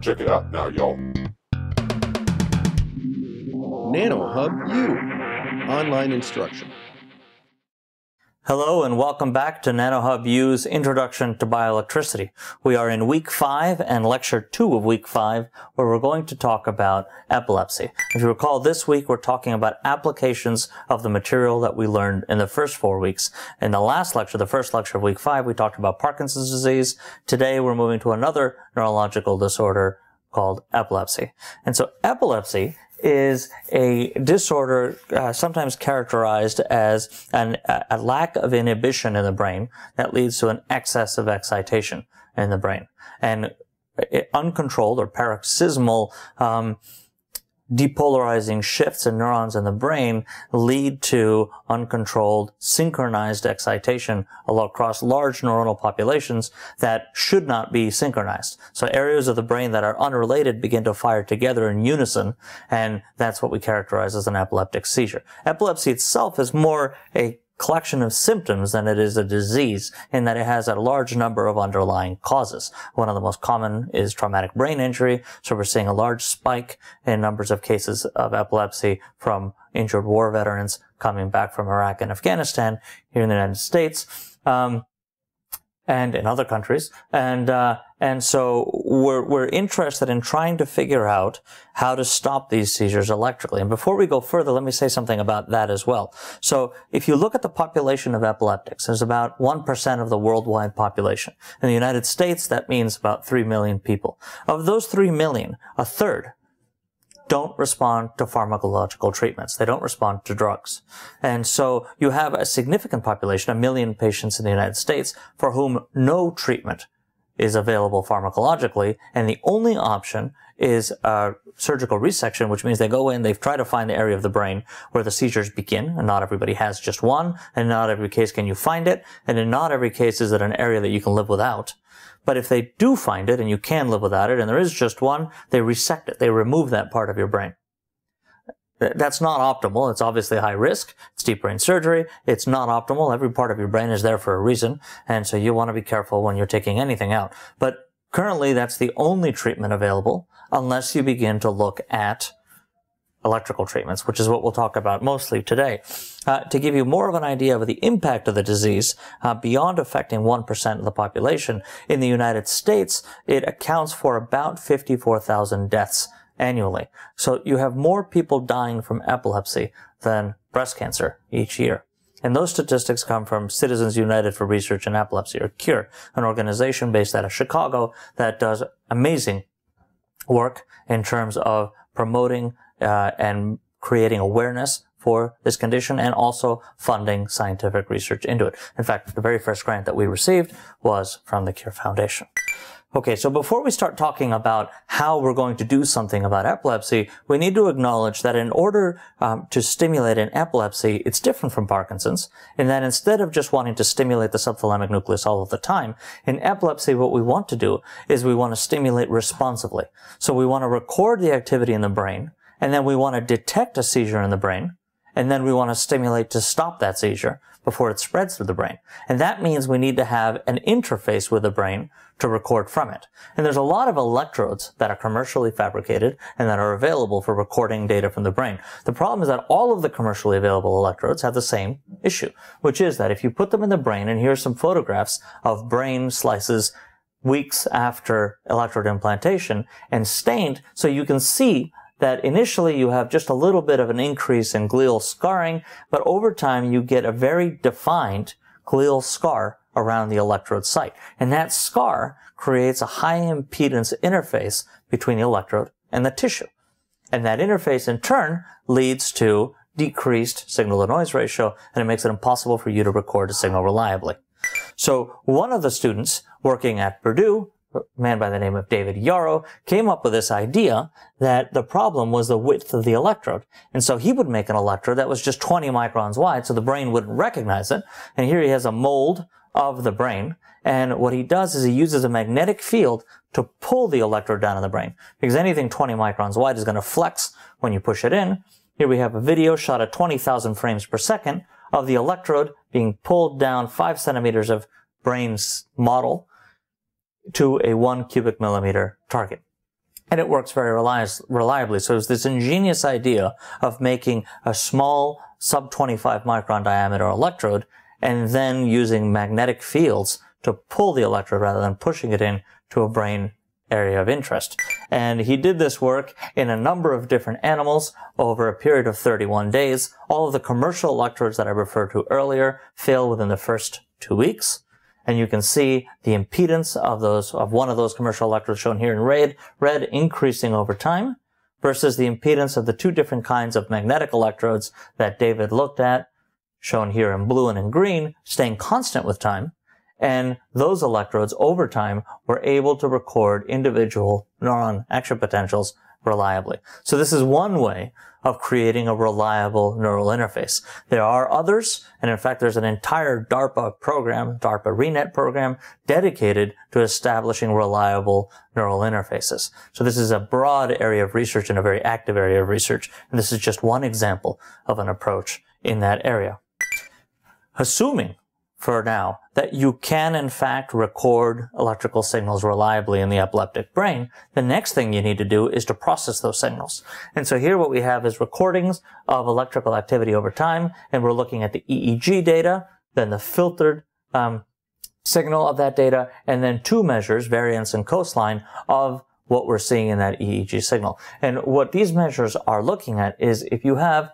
Check it out now, y'all. NanoHub U, online instruction. Hello and welcome back to NanoHub U's Introduction to Bioelectricity. We are in week five and lecture two of week five, where we're going to talk about epilepsy. If you recall, this week we're talking about applications of the material that we learned in the first four weeks. In the last lecture, the first lecture of week five, we talked about Parkinson's disease. Today we're moving to another neurological disorder called epilepsy. And so epilepsy is a disorder uh, sometimes characterized as an, a lack of inhibition in the brain that leads to an excess of excitation in the brain. And uh, uncontrolled or paroxysmal um, depolarizing shifts in neurons in the brain lead to uncontrolled synchronized excitation across large neuronal populations that should not be synchronized. So areas of the brain that are unrelated begin to fire together in unison, and that's what we characterize as an epileptic seizure. Epilepsy itself is more a collection of symptoms than it is a disease in that it has a large number of underlying causes. One of the most common is traumatic brain injury. So we're seeing a large spike in numbers of cases of epilepsy from injured war veterans coming back from Iraq and Afghanistan here in the United States. Um, and in other countries. And, uh, and so we're, we're interested in trying to figure out how to stop these seizures electrically. And before we go further, let me say something about that as well. So if you look at the population of epileptics, there's about 1% of the worldwide population. In the United States, that means about 3 million people. Of those 3 million, a third don't respond to pharmacological treatments. They don't respond to drugs. And so you have a significant population, a million patients in the United States, for whom no treatment is available pharmacologically, and the only option is a surgical resection, which means they go in, they try to find the area of the brain where the seizures begin, and not everybody has just one, and not every case can you find it, and in not every case is it an area that you can live without. But if they do find it and you can live without it and there is just one, they resect it. They remove that part of your brain. That's not optimal. It's obviously high risk. It's deep brain surgery. It's not optimal. Every part of your brain is there for a reason. And so you want to be careful when you're taking anything out. But currently that's the only treatment available unless you begin to look at electrical treatments, which is what we'll talk about mostly today, uh, to give you more of an idea of the impact of the disease uh, beyond affecting 1% of the population. In the United States, it accounts for about 54,000 deaths annually. So you have more people dying from epilepsy than breast cancer each year. And those statistics come from Citizens United for Research in Epilepsy, or CURE, an organization based out of Chicago that does amazing work in terms of promoting uh, and creating awareness for this condition and also funding scientific research into it. In fact, the very first grant that we received was from the Cure Foundation. Okay, so before we start talking about how we're going to do something about epilepsy, we need to acknowledge that in order um, to stimulate an epilepsy, it's different from Parkinson's, in that instead of just wanting to stimulate the subthalamic nucleus all of the time, in epilepsy what we want to do is we want to stimulate responsively. So we want to record the activity in the brain, and then we want to detect a seizure in the brain, and then we want to stimulate to stop that seizure before it spreads through the brain. And that means we need to have an interface with the brain to record from it. And there's a lot of electrodes that are commercially fabricated and that are available for recording data from the brain. The problem is that all of the commercially available electrodes have the same issue, which is that if you put them in the brain, and here's some photographs of brain slices weeks after electrode implantation and stained so you can see that initially you have just a little bit of an increase in glial scarring, but over time you get a very defined glial scar around the electrode site. And that scar creates a high impedance interface between the electrode and the tissue. And that interface in turn leads to decreased signal to noise ratio and it makes it impossible for you to record a signal reliably. So one of the students working at Purdue man by the name of David Yarrow, came up with this idea that the problem was the width of the electrode. And so he would make an electrode that was just 20 microns wide, so the brain wouldn't recognize it. And here he has a mold of the brain. And what he does is he uses a magnetic field to pull the electrode down in the brain. Because anything 20 microns wide is going to flex when you push it in. Here we have a video shot at 20,000 frames per second of the electrode being pulled down five centimeters of brain's model to a one cubic millimeter target. And it works very reliably. So it's this ingenious idea of making a small sub 25 micron diameter electrode and then using magnetic fields to pull the electrode rather than pushing it in to a brain area of interest. And he did this work in a number of different animals over a period of 31 days. All of the commercial electrodes that I referred to earlier fail within the first two weeks and you can see the impedance of those of one of those commercial electrodes shown here in red, red increasing over time versus the impedance of the two different kinds of magnetic electrodes that David looked at, shown here in blue and in green, staying constant with time. And those electrodes over time were able to record individual neuron action potentials reliably. So this is one way of creating a reliable neural interface. There are others, and in fact, there's an entire DARPA program, DARPA RENET program, dedicated to establishing reliable neural interfaces. So this is a broad area of research and a very active area of research, and this is just one example of an approach in that area. Assuming for now that you can in fact record electrical signals reliably in the epileptic brain, the next thing you need to do is to process those signals. And so here what we have is recordings of electrical activity over time, and we're looking at the EEG data, then the filtered um, signal of that data, and then two measures, variance and coastline, of what we're seeing in that EEG signal. And what these measures are looking at is if you have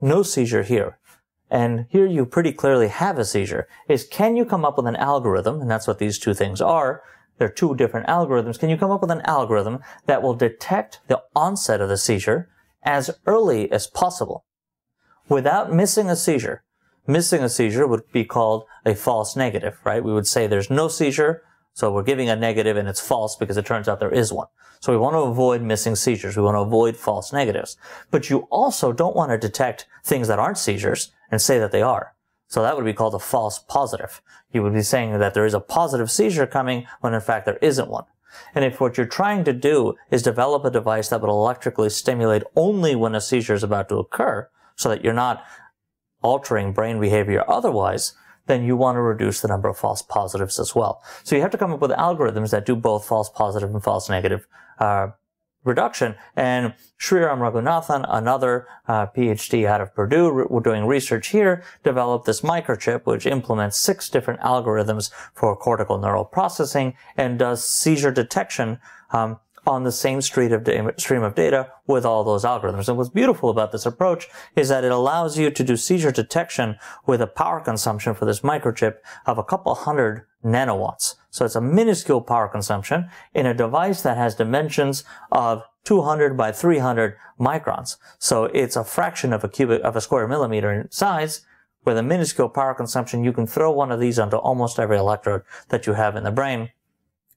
no seizure here, and here you pretty clearly have a seizure, is can you come up with an algorithm, and that's what these two things are, they are two different algorithms, can you come up with an algorithm that will detect the onset of the seizure as early as possible without missing a seizure? Missing a seizure would be called a false negative, right? We would say there's no seizure, so we're giving a negative and it's false because it turns out there is one. So we want to avoid missing seizures. We want to avoid false negatives. But you also don't want to detect things that aren't seizures and say that they are. So that would be called a false positive. You would be saying that there is a positive seizure coming when in fact there isn't one. And if what you're trying to do is develop a device that would electrically stimulate only when a seizure is about to occur, so that you're not altering brain behavior otherwise, then you want to reduce the number of false positives as well. So you have to come up with algorithms that do both false positive and false negative uh, reduction. And Sriram Raghunathan, another uh, PhD out of Purdue, we're doing research here, developed this microchip, which implements six different algorithms for cortical neural processing and does seizure detection um, on the same stream of, stream of data with all those algorithms. And what's beautiful about this approach is that it allows you to do seizure detection with a power consumption for this microchip of a couple hundred nanowatts. So it's a minuscule power consumption in a device that has dimensions of 200 by 300 microns. So it's a fraction of a cubic, of a square millimeter in size. With a minuscule power consumption, you can throw one of these onto almost every electrode that you have in the brain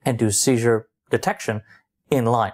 and do seizure detection in line.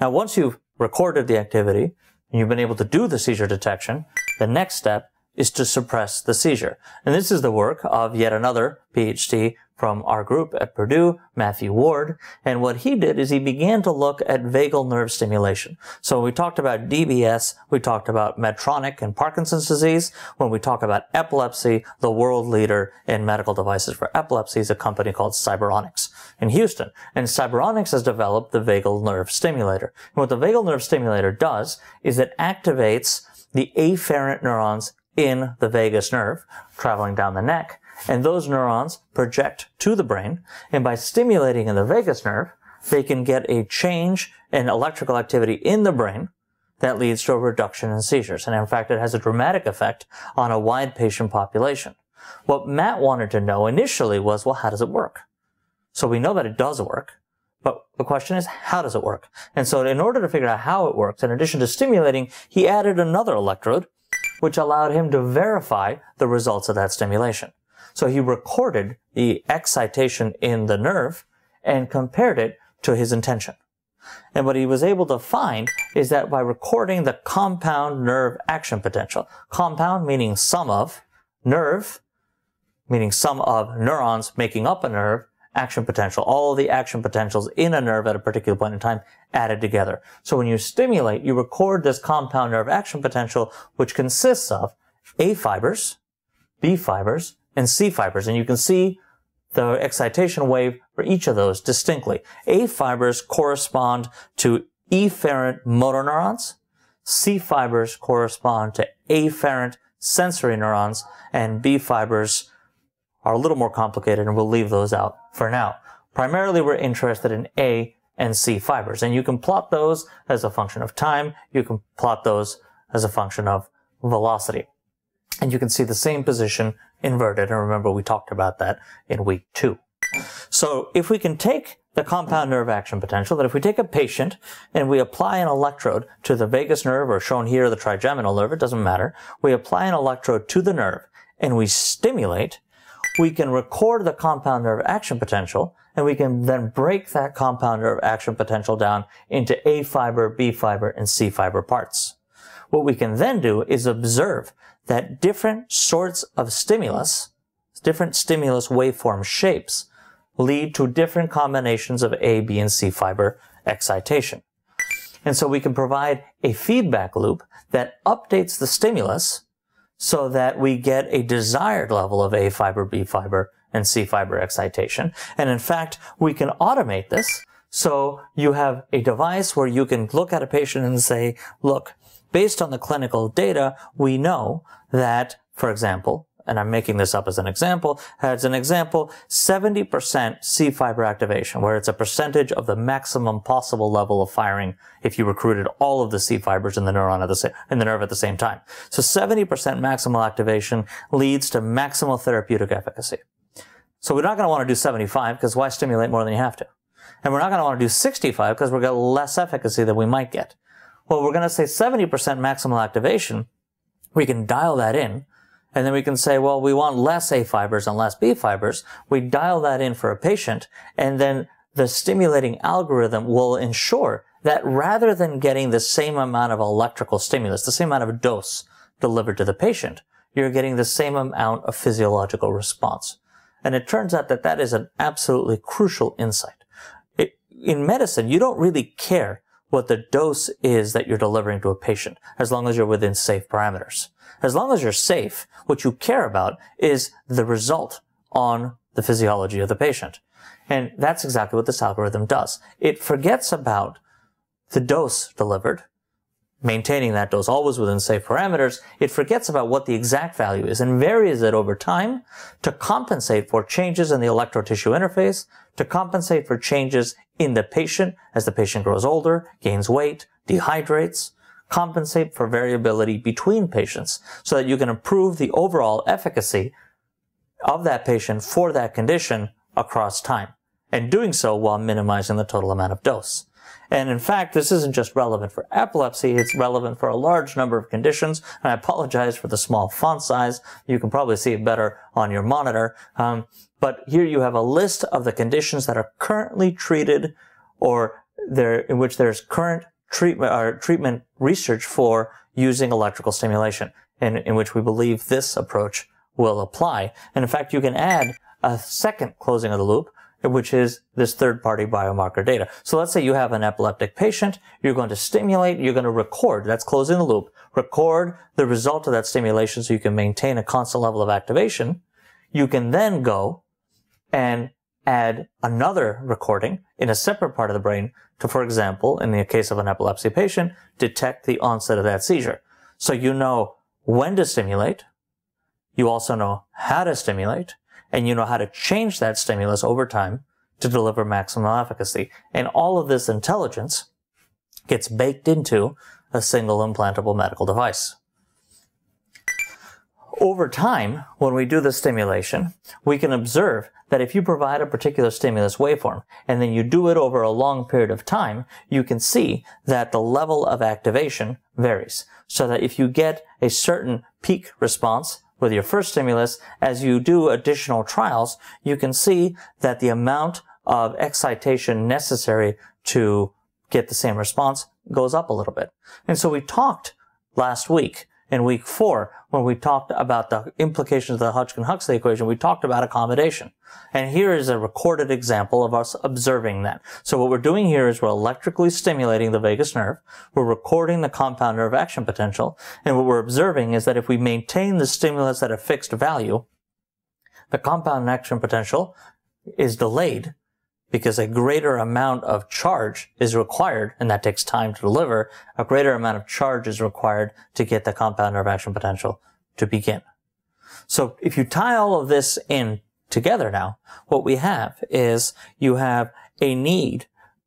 Now, once you've recorded the activity and you've been able to do the seizure detection, the next step is to suppress the seizure. And this is the work of yet another PhD from our group at Purdue, Matthew Ward. And what he did is he began to look at vagal nerve stimulation. So we talked about DBS, we talked about Medtronic and Parkinson's disease. When we talk about epilepsy, the world leader in medical devices for epilepsy is a company called Cyberonics in Houston. And Cyberonics has developed the vagal nerve stimulator. And what the vagal nerve stimulator does is it activates the afferent neurons in the vagus nerve, traveling down the neck, and those neurons project to the brain, and by stimulating in the vagus nerve, they can get a change in electrical activity in the brain that leads to a reduction in seizures. And in fact, it has a dramatic effect on a wide patient population. What Matt wanted to know initially was, well, how does it work? So we know that it does work, but the question is, how does it work? And so in order to figure out how it works, in addition to stimulating, he added another electrode which allowed him to verify the results of that stimulation. So he recorded the excitation in the nerve and compared it to his intention. And what he was able to find is that by recording the compound nerve action potential, compound meaning sum of, nerve meaning sum of neurons making up a nerve, action potential, all the action potentials in a nerve at a particular point in time added together. So when you stimulate, you record this compound nerve action potential, which consists of A fibers, B fibers, and C fibers. And you can see the excitation wave for each of those distinctly. A fibers correspond to efferent motor neurons. C fibers correspond to afferent sensory neurons and B fibers are a little more complicated and we'll leave those out for now. Primarily we're interested in A and C fibers and you can plot those as a function of time. You can plot those as a function of velocity. And you can see the same position inverted. And remember, we talked about that in week two. So if we can take the compound nerve action potential, that if we take a patient and we apply an electrode to the vagus nerve, or shown here, the trigeminal nerve, it doesn't matter. We apply an electrode to the nerve and we stimulate we can record the compound nerve action potential, and we can then break that compound nerve action potential down into A fiber, B fiber, and C fiber parts. What we can then do is observe that different sorts of stimulus, different stimulus waveform shapes, lead to different combinations of A, B, and C fiber excitation. And so we can provide a feedback loop that updates the stimulus so that we get a desired level of A fiber, B fiber, and C fiber excitation. And in fact, we can automate this. So you have a device where you can look at a patient and say, look, based on the clinical data, we know that, for example, and I'm making this up as an example, as an example, 70% C fiber activation, where it's a percentage of the maximum possible level of firing if you recruited all of the C fibers in the neuron at the same, in the nerve at the same time. So 70% maximal activation leads to maximal therapeutic efficacy. So we're not going to want to do 75 because why stimulate more than you have to? And we're not going to want to do 65 because we're going to get less efficacy than we might get. Well, we're going to say 70% maximal activation. We can dial that in and then we can say, well, we want less A fibers and less B fibers. We dial that in for a patient, and then the stimulating algorithm will ensure that rather than getting the same amount of electrical stimulus, the same amount of dose delivered to the patient, you're getting the same amount of physiological response. And it turns out that that is an absolutely crucial insight. It, in medicine, you don't really care what the dose is that you're delivering to a patient, as long as you're within safe parameters. As long as you're safe, what you care about is the result on the physiology of the patient. And that's exactly what this algorithm does. It forgets about the dose delivered maintaining that dose always within safe parameters, it forgets about what the exact value is and varies it over time to compensate for changes in the electro-tissue interface, to compensate for changes in the patient as the patient grows older, gains weight, dehydrates, compensate for variability between patients so that you can improve the overall efficacy of that patient for that condition across time and doing so while minimizing the total amount of dose. And in fact, this isn't just relevant for epilepsy, it's relevant for a large number of conditions. And I apologize for the small font size. You can probably see it better on your monitor. Um, but here you have a list of the conditions that are currently treated or there, in which there's current treatment or uh, treatment research for using electrical stimulation in which we believe this approach will apply. And in fact, you can add a second closing of the loop which is this third-party biomarker data. So let's say you have an epileptic patient, you're going to stimulate, you're going to record, that's closing the loop, record the result of that stimulation so you can maintain a constant level of activation. You can then go and add another recording in a separate part of the brain to, for example, in the case of an epilepsy patient, detect the onset of that seizure. So you know when to stimulate. You also know how to stimulate and you know how to change that stimulus over time to deliver maximal efficacy. And all of this intelligence gets baked into a single implantable medical device. Over time, when we do the stimulation, we can observe that if you provide a particular stimulus waveform and then you do it over a long period of time, you can see that the level of activation varies. So that if you get a certain peak response with your first stimulus, as you do additional trials, you can see that the amount of excitation necessary to get the same response goes up a little bit. And so we talked last week in week four, when we talked about the implications of the Hodgkin-Huxley equation, we talked about accommodation. And here is a recorded example of us observing that. So what we're doing here is we're electrically stimulating the vagus nerve. We're recording the compound nerve action potential. And what we're observing is that if we maintain the stimulus at a fixed value, the compound action potential is delayed because a greater amount of charge is required, and that takes time to deliver, a greater amount of charge is required to get the compound nerve action potential to begin. So if you tie all of this in together now, what we have is you have a need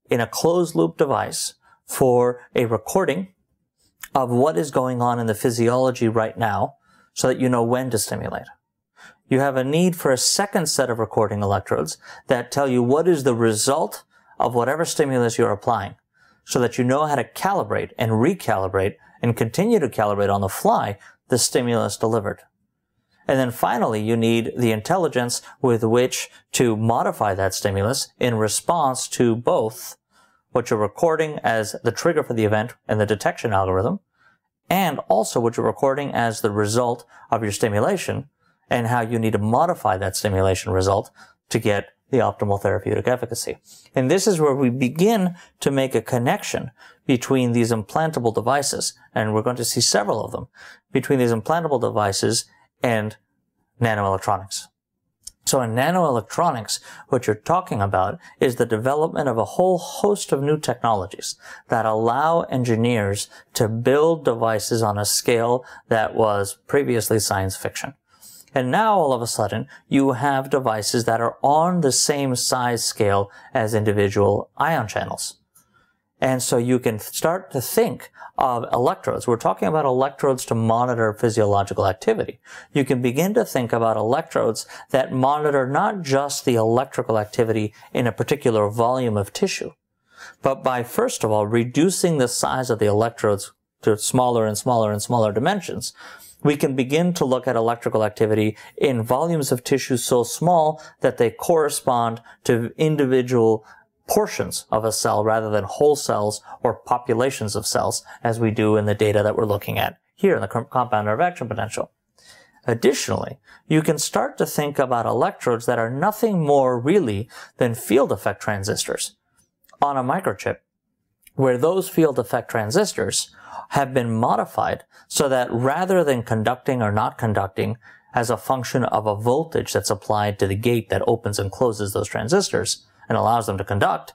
in a closed loop device for a recording of what is going on in the physiology right now so that you know when to stimulate you have a need for a second set of recording electrodes that tell you what is the result of whatever stimulus you're applying so that you know how to calibrate and recalibrate and continue to calibrate on the fly the stimulus delivered. And then finally, you need the intelligence with which to modify that stimulus in response to both what you're recording as the trigger for the event and the detection algorithm, and also what you're recording as the result of your stimulation, and how you need to modify that stimulation result to get the optimal therapeutic efficacy. And this is where we begin to make a connection between these implantable devices, and we're going to see several of them, between these implantable devices and nanoelectronics. So in nanoelectronics, what you're talking about is the development of a whole host of new technologies that allow engineers to build devices on a scale that was previously science fiction. And now all of a sudden, you have devices that are on the same size scale as individual ion channels. And so you can start to think of electrodes. We're talking about electrodes to monitor physiological activity. You can begin to think about electrodes that monitor not just the electrical activity in a particular volume of tissue, but by first of all reducing the size of the electrodes to smaller and smaller and smaller dimensions, we can begin to look at electrical activity in volumes of tissue so small that they correspond to individual portions of a cell rather than whole cells or populations of cells as we do in the data that we're looking at here in the compound of action potential. Additionally, you can start to think about electrodes that are nothing more really than field effect transistors on a microchip where those field effect transistors have been modified so that rather than conducting or not conducting as a function of a voltage that's applied to the gate that opens and closes those transistors and allows them to conduct,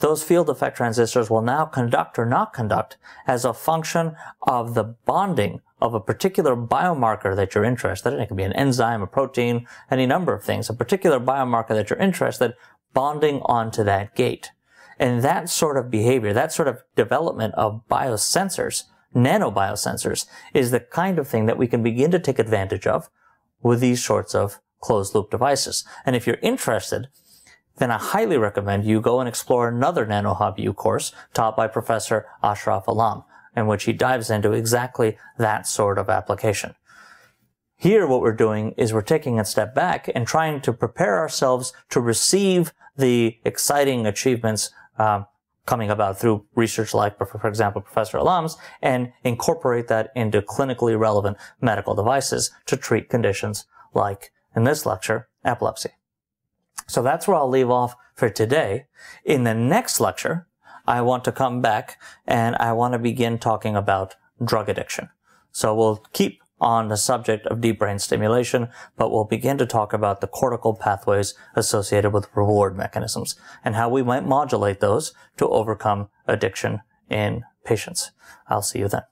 those field effect transistors will now conduct or not conduct as a function of the bonding of a particular biomarker that you're interested in. It could be an enzyme, a protein, any number of things. A particular biomarker that you're interested bonding onto that gate. And that sort of behavior, that sort of development of biosensors, nanobiosensors, is the kind of thing that we can begin to take advantage of with these sorts of closed loop devices. And if you're interested, then I highly recommend you go and explore another Nano course taught by Professor Ashraf Alam, in which he dives into exactly that sort of application. Here, what we're doing is we're taking a step back and trying to prepare ourselves to receive the exciting achievements um, coming about through research like, for example, Professor Alam's, and incorporate that into clinically relevant medical devices to treat conditions like, in this lecture, epilepsy. So that's where I'll leave off for today. In the next lecture, I want to come back and I want to begin talking about drug addiction. So we'll keep on the subject of deep brain stimulation, but we'll begin to talk about the cortical pathways associated with reward mechanisms and how we might modulate those to overcome addiction in patients. I'll see you then.